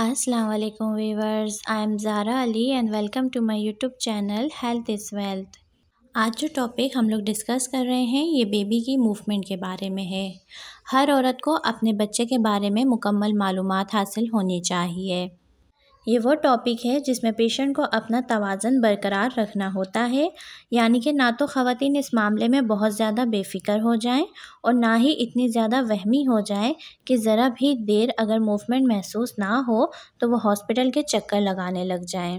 अस्सलाम वालेकुम viewers I am Zara Ali and welcome to my YouTube channel health is wealth आज जो टॉपिक हम लोग डिस्कस कर रहे हैं ये बेबी की मूवमेंट के बारे में है हर औरत को अपने बच्चे के बारे में मुकम्मल मालूम हासिल होनी चाहिए ये वो टॉपिक है जिसमें पेशेंट को अपना तोज़न बरकरार रखना होता है यानी कि ना तो ख़वान इस मामले में बहुत ज़्यादा बेफ़िक्र हो जाएं और ना ही इतनी ज़्यादा वहमी हो जाए कि ज़रा भी देर अगर मूवमेंट महसूस ना हो तो वो हॉस्पिटल के चक्कर लगाने लग जाएं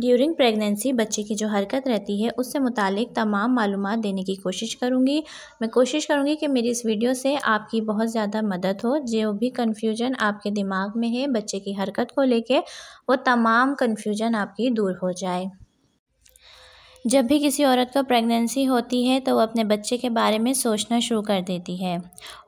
ड्यूरिंग प्रेगनेंसी बच्चे की जो हरकत रहती है उससे मुतालिक तमाम मालूम देने की कोशिश करूँगी मैं कोशिश करूँगी कि मेरी इस वीडियो से आपकी बहुत ज़्यादा मदद हो जो भी कन्फ्यूजन आपके दिमाग में है बच्चे की हरकत को लेकर वो तमाम कन्फ्यूजन आपकी दूर हो जाए जब भी किसी औरत को प्रेगनेंसी होती है तो वो अपने बच्चे के बारे में सोचना शुरू कर देती है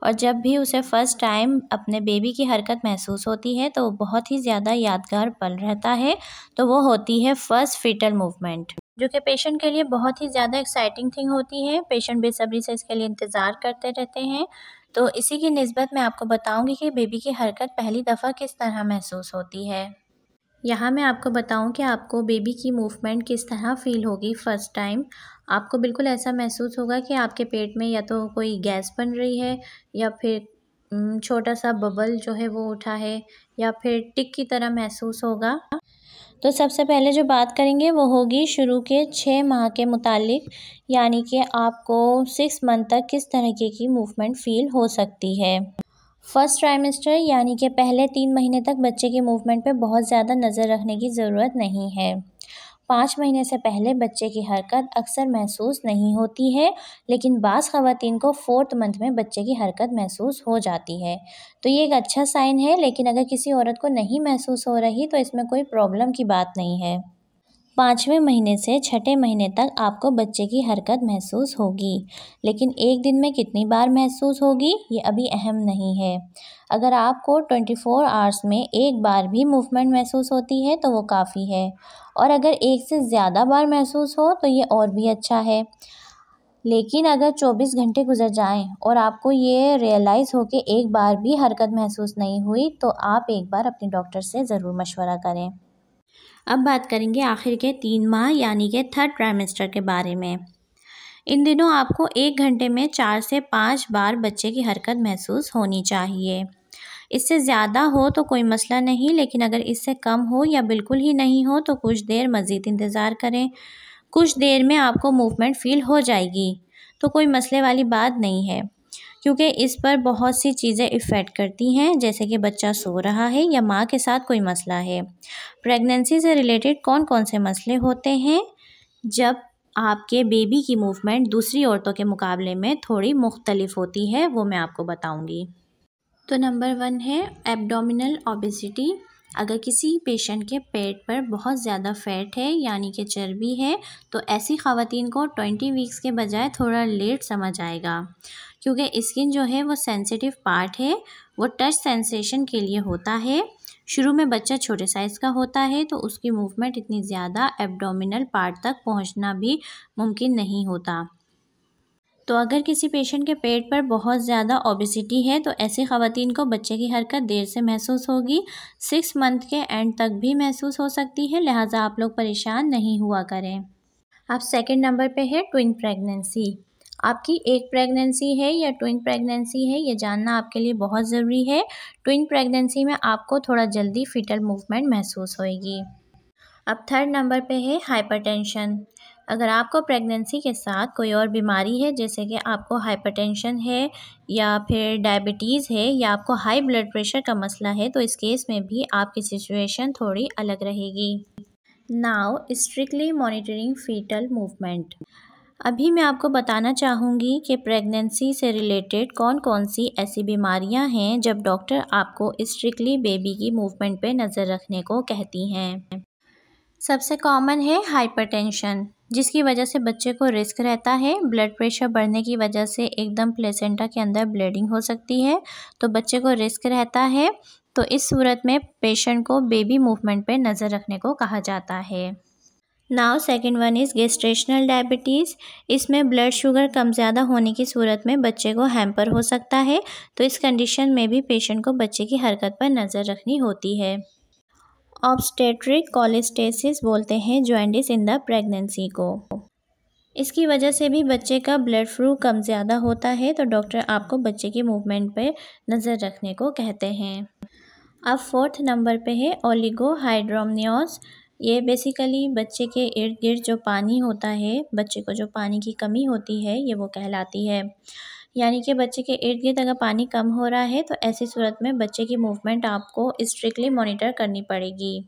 और जब भी उसे फ़र्स्ट टाइम अपने बेबी की हरकत महसूस होती है तो वो बहुत ही ज़्यादा यादगार पल रहता है तो वो होती है फ़र्स्ट फीटल मूवमेंट जो कि पेशेंट के लिए बहुत ही ज़्यादा एक्साइटिंग थिंग होती है पेशेंट बेसब्री से इसके लिए इंतज़ार करते रहते हैं तो इसी की नस्बत मैं आपको बताऊंगी कि बेबी की हरकत पहली दफ़ा किस तरह महसूस होती है यहाँ मैं आपको बताऊँ कि आपको बेबी की मूवमेंट किस तरह फ़ील होगी फ़र्स्ट टाइम आपको बिल्कुल ऐसा महसूस होगा कि आपके पेट में या तो कोई गैस बन रही है या फिर छोटा सा बबल जो है वो उठा है या फिर टिक की तरह महसूस होगा तो सबसे पहले जो बात करेंगे वो होगी शुरू के छः माह के मुतालिक यानी कि आपको सिक्स मंथ तक किस तरीके की मूवमेंट फ़ील हो सकती है फर्स्ट ट्राइमेस्टर यानी कि पहले तीन महीने तक बच्चे के मूवमेंट पर बहुत ज़्यादा नज़र रखने की ज़रूरत नहीं है पाँच महीने से पहले बच्चे की हरकत अक्सर महसूस नहीं होती है लेकिन बास ख़वान को फोर्थ मंथ में बच्चे की हरकत महसूस हो जाती है तो ये एक अच्छा साइन है लेकिन अगर किसी औरत को नहीं महसूस हो रही तो इसमें कोई प्रॉब्लम की बात नहीं है पाँचवें महीने से छठे महीने तक आपको बच्चे की हरकत महसूस होगी लेकिन एक दिन में कितनी बार महसूस होगी ये अभी अहम नहीं है अगर आपको 24 आवर्स में एक बार भी मूवमेंट महसूस होती है तो वो काफ़ी है और अगर एक से ज़्यादा बार महसूस हो तो ये और भी अच्छा है लेकिन अगर 24 घंटे गुजर जाएं और आपको ये रियलाइज़ हो कि एक बार भी हरकत महसूस नहीं हुई तो आप एक बार अपने डॉक्टर से ज़रूर मशवरा करें अब बात करेंगे आखिर के तीन माह यानी के थर्ड ट्राइमेस्टर के बारे में इन दिनों आपको एक घंटे में चार से पाँच बार बच्चे की हरकत महसूस होनी चाहिए इससे ज़्यादा हो तो कोई मसला नहीं लेकिन अगर इससे कम हो या बिल्कुल ही नहीं हो तो कुछ देर मज़ीद इंतज़ार करें कुछ देर में आपको मूवमेंट फील हो जाएगी तो कोई मसले वाली बात नहीं है क्योंकि इस पर बहुत सी चीज़ें इफ़ेक्ट करती हैं जैसे कि बच्चा सो रहा है या माँ के साथ कोई मसला है प्रेगनेंसी से रिलेटेड कौन कौन से मसले होते हैं जब आपके बेबी की मूवमेंट दूसरी औरतों के मुकाबले में थोड़ी मुख्तलिफ होती है वो मैं आपको बताऊँगी तो नंबर वन है एब्डोमिनल ओबेसिटी अगर किसी पेशेंट के पेट पर बहुत ज़्यादा फैट है यानी कि चर्बी है तो ऐसी ख़वान को ट्वेंटी वीक्स के बजाय थोड़ा लेट समझ आएगा क्योंकि स्किन जो है वो सेंसिटिव पार्ट है वो टच सेंसेशन के लिए होता है शुरू में बच्चा छोटे साइज़ का होता है तो उसकी मूवमेंट इतनी ज़्यादा एब्डोमिनल पार्ट तक पहुंचना भी मुमकिन नहीं होता तो अगर किसी पेशेंट के पेट पर बहुत ज़्यादा ओबिसिटी है तो ऐसी ख़वान को बच्चे की हरकत देर से महसूस होगी सिक्स मंथ के एंड तक भी महसूस हो सकती है लिहाजा आप लोग परेशान नहीं हुआ करें अब सेकेंड नंबर पर है ट्विन प्रेगनेंसी आपकी एक प्रेगनेंसी है या ट्विन प्रेगनेंसी है ये जानना आपके लिए बहुत ज़रूरी है ट्विन प्रेगनेंसी में आपको थोड़ा जल्दी फिटल मूवमेंट महसूस होएगी अब थर्ड नंबर पे है हाइपरटेंशन अगर आपको प्रेगनेंसी के साथ कोई और बीमारी है जैसे कि आपको हाइपरटेंशन है या फिर डायबिटीज़ है या आपको हाई ब्लड प्रेशर का मसला है तो इस केस में भी आपकी सिचुएशन थोड़ी अलग रहेगी now strictly monitoring fetal movement अभी मैं आपको बताना चाहूँगी कि प्रेगनेंसी से रिलेटेड कौन कौन सी ऐसी बीमारियाँ हैं जब डॉक्टर आपको स्ट्रिक्टली बेबी की मूवमेंट पे नज़र रखने को कहती हैं सबसे कॉमन है हाइपरटेंशन जिसकी वजह से बच्चे को रिस्क रहता है ब्लड प्रेशर बढ़ने की वजह से एकदम प्लेसेंटा के अंदर ब्लीडिंग हो सकती है तो बच्चे को रिस्क रहता है तो इस सूरत में पेशेंट को बेबी मूवमेंट पर नज़र रखने को कहा जाता है now second one is gestational diabetes इसमें ब्लड शुगर कम ज़्यादा होने की सूरत में बच्चे को हैम्पर हो सकता है तो इस कंडीशन में भी पेशेंट को बच्चे की हरकत पर नज़र रखनी होती है ऑब्स्टेट्रिक कॉलिस्टेसिस बोलते हैं ज्वाइंडिस इन द प्रेगनेंसी को इसकी वजह से भी बच्चे का ब्लड फ्लू कम ज़्यादा होता है तो डॉक्टर आपको बच्चे के मूवमेंट पर नज़र रखने को कहते हैं अब फोर्थ नंबर पे है ओलिगोहाइड्रोमनियोस ये बेसिकली बच्चे के इर्द गिर्द जो पानी होता है बच्चे को जो पानी की कमी होती है ये वो कहलाती है यानी कि बच्चे के इर्द गिर्द अगर पानी कम हो रहा है तो ऐसी सूरत में बच्चे की मूवमेंट आपको स्ट्रिक्टली मॉनिटर करनी पड़ेगी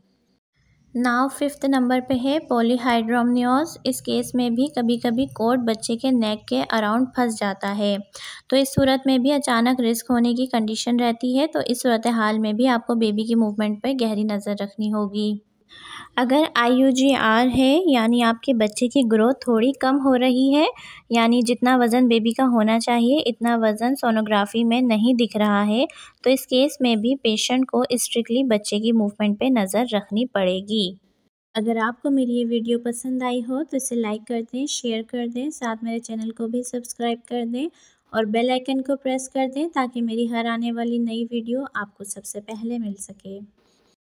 नाव फिफ्थ नंबर पे है पोलीहाइड्रोमनियोस इस केस में भी कभी कभी कोट बच्चे के नेक के अराउंड फंस जाता है तो इस सूरत में भी अचानक रिस्क होने की कंडीशन रहती है तो इस सूरत हाल में भी आपको बेबी की मूवमेंट पर गहरी नज़र रखनी होगी अगर आई यू जी आर है यानी आपके बच्चे की ग्रोथ थोड़ी कम हो रही है यानी जितना वज़न बेबी का होना चाहिए इतना वज़न सोनोग्राफ़ी में नहीं दिख रहा है तो इस केस में भी पेशेंट को स्ट्रिक्टली बच्चे की मूवमेंट पे नज़र रखनी पड़ेगी अगर आपको मेरी ये वीडियो पसंद आई हो तो इसे लाइक कर दें शेयर कर दें साथ मेरे चैनल को भी सब्सक्राइब कर दें और बेल आइकन को प्रेस कर दें ताकि मेरी हर आने वाली नई वीडियो आपको सबसे पहले मिल सके